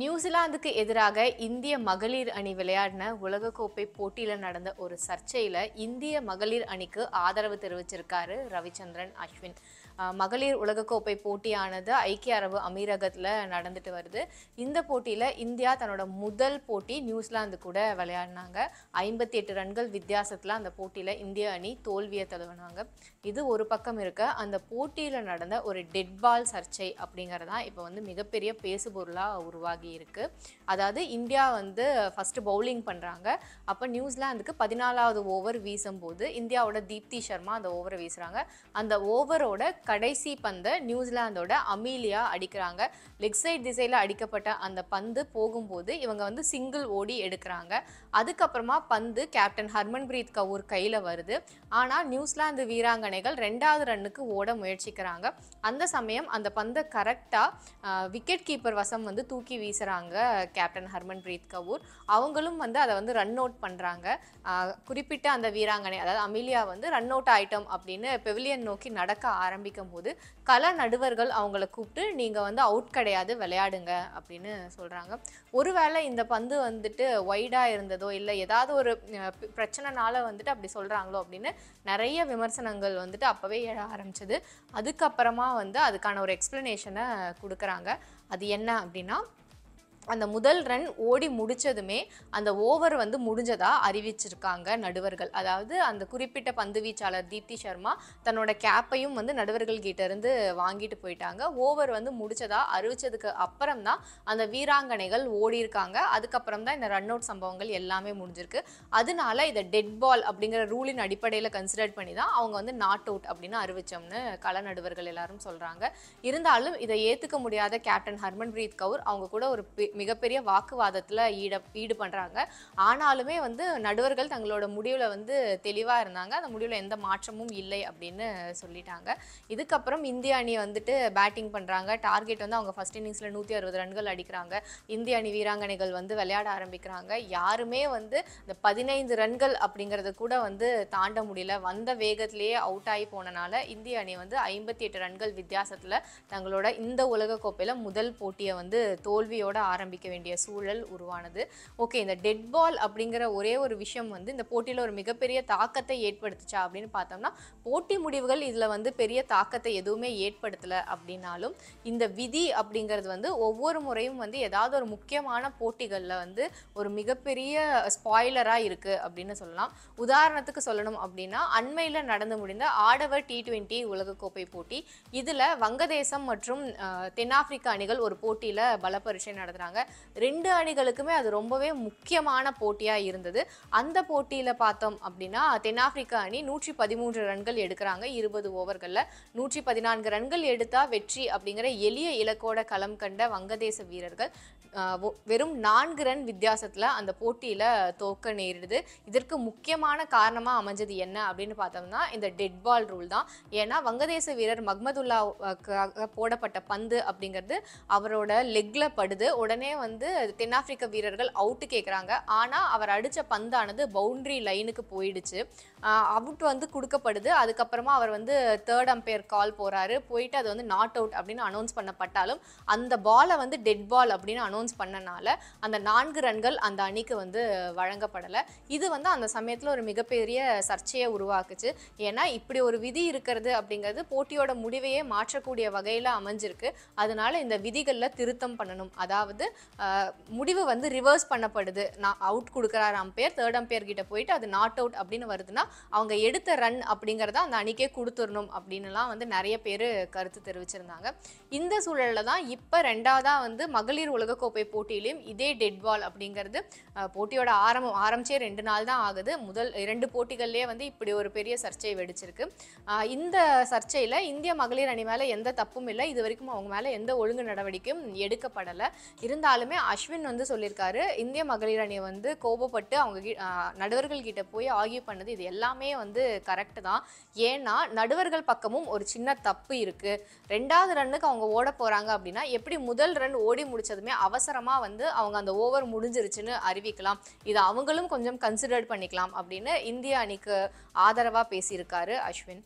நியூசிலாந்துக்கு எதிராக இந்திய மகளிர் அணி விளையாடின உலகக்கோப்பை போட்டியில் நடந்த ஒரு சர்ச்சையில் இந்திய மகளிர் அணிக்கு ஆதரவு தெரிவிச்சிருக்காரு ரவிச்சந்திரன் அஸ்வின் மகளிர் உலகக்கோப்பை போட்டியானது ஐக்கிய அரபு அமீரகத்தில் நடந்துட்டு வருது இந்த போட்டியில் இந்தியா தன்னோட முதல் போட்டி நியூசிலாந்து கூட விளையாடினாங்க ஐம்பத்தி எட்டு ரன்கள் வித்தியாசத்தில் அந்த போட்டியில் இந்திய அணி தோல்வியை தழுவினாங்க இது ஒரு பக்கம் இருக்க அந்த போட்டியில் நடந்த ஒரு டெட் பால் சர்ச்சை அப்படிங்கிறதான் இப்போ வந்து மிகப்பெரிய பேசுபொருளாக உருவாகி ஆகி இருக்கு அதாவது இந்தியா வந்து ஃபஸ்ட்டு பவுலிங் பண்ணுறாங்க அப்போ நியூசிலாந்துக்கு பதினாலாவது ஓவர் வீசும்போது இந்தியாவோட தீப்தி சர்மா அந்த ஓவரை வீசுகிறாங்க அந்த ஓவரோட கடைசி பந்தை நியூசிலாந்தோட அமீலியா அடிக்கிறாங்க லெக் சைட் திசையில் அடிக்கப்பட்ட அந்த பந்து போகும்போது இவங்க வந்து சிங்கிள் ஓடி எடுக்கிறாங்க அதுக்கப்புறமா பந்து கேப்டன் ஹர்மன் பிரீத் கவுர் கையில் வருது ஆனால் நியூசிலாந்து வீராங்கனைகள் ரெண்டாவது ரன்னுக்கு ஓட முயற்சிக்கிறாங்க அந்த சமயம் அந்த பந்தை கரெக்டாக விக்கெட் கீப்பர் வசம் வந்து தூக்கி வீசுகிறாங்க கேப்டன் ஹர்மன் பிரீத் கபூர் அவங்களும் வந்து அதை வந்து ரன் அவுட் பண்ணுறாங்க குறிப்பிட்ட அந்த வீராங்கனை அதாவது அமிலியா வந்து ரன் அவுட் ஆயிட்டம் அப்படின்னு பெவிலியன் நோக்கி நடக்க ஆரம்பிக்கும் போது கல நடுவர்கள் அவங்கள கூப்பிட்டு நீங்கள் வந்து அவுட் கிடையாது விளையாடுங்க அப்படின்னு சொல்கிறாங்க ஒருவேளை இந்த பந்து வந்துட்டு ஒய்டாக இருந்ததோ இல்லை ஏதாவது ஒரு பிரச்சனைனால வந்துட்டு அப்படி சொல்கிறாங்களோ அப்படின்னு நிறைய விமர்சனங்கள் வந்துட்டு அப்போவே எழ ஆரம்பிச்சது அதுக்கப்புறமா வந்து அதுக்கான ஒரு எக்ஸ்ப்ளனேஷனை கொடுக்குறாங்க அது என்ன அப்படின்னா அந்த முதல் ரன் ஓடி முடித்ததுமே அந்த ஓவர் வந்து முடிஞ்சதாக அறிவிச்சிருக்காங்க நடுவர்கள் அதாவது அந்த குறிப்பிட்ட பந்து வீச்சாளர் தீப்தி சர்மா தன்னோட கேப்பையும் வந்து நடுவர்கள் கிட்டேருந்து வாங்கிட்டு போயிட்டாங்க ஓவர் வந்து முடித்ததாக அறிவித்ததுக்கு அப்புறம் தான் அந்த வீராங்கனைகள் ஓடி இருக்காங்க அதுக்கப்புறம் தான் இந்த ரன் அவுட் சம்பவங்கள் எல்லாமே முடிஞ்சிருக்கு அதனால இதை டெட் பால் அப்படிங்கிற ரூலின் அடிப்படையில் கன்சிடர் பண்ணி தான் அவங்க வந்து நாட் அவுட் அப்படின்னு அறிவித்தோம்னு கள நடுவர்கள் எல்லாரும் சொல்கிறாங்க இருந்தாலும் இதை ஏற்றுக்க முடியாத கேப்டன் ஹர்மன் பிரீத் கவுர் அவங்க கூட ஒரு மிகப்பெரிய வாக்குவாதத்தில் ஈட ஈடு பண்ணுறாங்க ஆனாலுமே வந்து நடுவர்கள் தங்களோட முடிவில் வந்து தெளிவாக இருந்தாங்க அந்த முடிவில் எந்த மாற்றமும் இல்லை அப்படின்னு சொல்லிட்டாங்க இதுக்கப்புறம் இந்திய அணி வந்துட்டு பேட்டிங் பண்ணுறாங்க டார்கெட் வந்து அவங்க ஃபஸ்ட் இன்னிங்ஸில் நூற்றி அறுபது ரன்கள் அடிக்கிறாங்க இந்திய அணி வீராங்கனைகள் வந்து விளையாட ஆரம்பிக்கிறாங்க யாருமே வந்து இந்த பதினைந்து ரன்கள் அப்படிங்கிறத கூட வந்து தாண்ட முடியல வந்த வேகத்திலேயே அவுட் ஆகி போனனால இந்திய அணி வந்து ஐம்பத்தி எட்டு ரன்கள் வித்தியாசத்தில் தங்களோட இந்த உலகக்கோப்பையில் முதல் போட்டியை வந்து தோல்வியோட ஆரம்பி ஆரம்பிக்க வேண்டிய சூழல் உருவானது ஓகே இந்த டெட் பால் அப்படிங்கிற ஒரே ஒரு விஷயம் வந்து இந்த போட்டியில் ஒரு மிகப்பெரிய தாக்கத்தை ஏற்படுத்துச்சா அப்படின்னு பார்த்தோம்னா போட்டி முடிவுகள் இதில் வந்து பெரிய தாக்கத்தை எதுவுமே ஏற்படுத்தலை அப்படின்னாலும் இந்த விதி அப்படிங்கிறது வந்து ஒவ்வொரு முறையும் வந்து ஏதாவது ஒரு முக்கியமான போட்டிகளில் வந்து ஒரு மிகப்பெரிய ஸ்பாய்லராக இருக்குது அப்படின்னு சொல்லலாம் உதாரணத்துக்கு சொல்லணும் அப்படின்னா அண்மையில் நடந்து முடிந்த ஆடவர் டி டுவெண்ட்டி உலகக்கோப்பை போட்டி இதில் வங்கதேசம் மற்றும் தென்னாப்பிரிக்க அணிகள் ஒரு போட்டியில் பலப்பரிசை நடத்துகிறாங்க இருந்தாங்க ரெண்டு அணிகளுக்குமே அது ரொம்பவே முக்கியமான போட்டியாக இருந்தது அந்த போட்டியில் பார்த்தோம் அப்படின்னா தென்னாப்பிரிக்கா அணி நூற்றி பதிமூன்று ரன்கள் எடுக்கிறாங்க இருபது ஓவர்களில் நூற்றி பதினான்கு ரன்கள் எடுத்தால் வெற்றி அப்படிங்கிற எளிய இலக்கோட களம் கண்ட வங்கதேச வீரர்கள் வெறும் நான்கு ரன் வித்தியாசத்தில் அந்த போட்டியில் தோக்க நேரிடுது இதற்கு முக்கியமான காரணமாக அமைஞ்சது என்ன அப்படின்னு பார்த்தோம்னா இந்த டெட் பால் ரூல் தான் ஏன்னா வங்கதேச வீரர் மஹ்மதுல்லா போடப்பட்ட பந்து அப்படிங்கிறது அவரோட லெக்கில் படுது உடனே உடனே வந்து தென்னாப்பிரிக்க வீரர்கள் அவுட்டு கேட்குறாங்க ஆனால் அவர் அடித்த பந்தானது பவுண்ட்ரி லைனுக்கு போயிடுச்சு அவுட் வந்து கொடுக்கப்படுது அதுக்கப்புறமா அவர் வந்து தேர்ட் அம்பையர் கால் போகிறாரு போயிட்டு அது வந்து நாட் அவுட் அப்படின்னு அனௌன்ஸ் பண்ணப்பட்டாலும் அந்த பாலை வந்து டெட் பால் அப்படின்னு அனௌன்ஸ் பண்ணனால அந்த நான்கு ரன்கள் அந்த அணிக்கு வந்து வழங்கப்படலை இது வந்து அந்த சமயத்தில் ஒரு மிகப்பெரிய சர்ச்சையை உருவாக்குச்சு ஏன்னா இப்படி ஒரு விதி இருக்கிறது அப்படிங்கிறது போட்டியோட முடிவையே மாற்றக்கூடிய வகையில் அமைஞ்சிருக்கு அதனால இந்த விதிகளில் திருத்தம் பண்ணணும் அதாவது முடிவு வந்து ரிவர்ஸ் பண்ணப்படுது நான் அவுட் கொடுக்குறாரு அம்பையர் தேர்ட் அம்பையர் கிட்ட போயிட்டு அது நாட் அவுட் அப்படின்னு வருதுன்னா அவங்க எடுத்த ரன் அப்படிங்கிறத அந்த அணிக்கே கொடுத்துடணும் அப்படின்னுலாம் வந்து நிறைய பேர் கருத்து தெரிவிச்சிருந்தாங்க இந்த சூழலில் தான் இப்போ ரெண்டாவதாக வந்து மகளிர் உலகக்கோப்பை போட்டியிலையும் இதே டெட் பால் அப்படிங்கிறது போட்டியோட ஆரம்பம் ஆரம்பிச்சே ரெண்டு நாள் தான் ஆகுது முதல் இரண்டு போட்டிகள்லேயே வந்து இப்படி ஒரு பெரிய சர்ச்சை வெடிச்சிருக்கு இந்த சர்ச்சையில் இந்திய மகளிர் அணி மேலே எந்த தப்பும் இல்லை இது வரைக்கும் அவங்க மேலே எந்த ஒழுங்கு நடவடிக்கையும் எடுக்கப்படலை இருந்தாலுமே அஸ்வின் வந்து சொல்லியிருக்காரு இந்திய மகளிர் அணியை வந்து கோபப்பட்டு அவங்க நடுவர்கள் கிட்ட போய் ஆகிய பண்ணது இது எல்லாமே வந்து கரெக்டு தான் ஏன்னா நடுவர்கள் பக்கமும் ஒரு சின்ன தப்பு இருக்குது ரெண்டாவது ரன்னுக்கு அவங்க ஓட போகிறாங்க அப்படின்னா எப்படி முதல் ரன் ஓடி முடிச்சதுமே அவசரமாக வந்து அவங்க அந்த ஓவர் முடிஞ்சிருச்சுன்னு அறிவிக்கலாம் இது அவங்களும் கொஞ்சம் கன்சிடர்ட் பண்ணிக்கலாம் அப்படின்னு இந்திய அணிக்கு ஆதரவாக பேசியிருக்காரு அஸ்வின்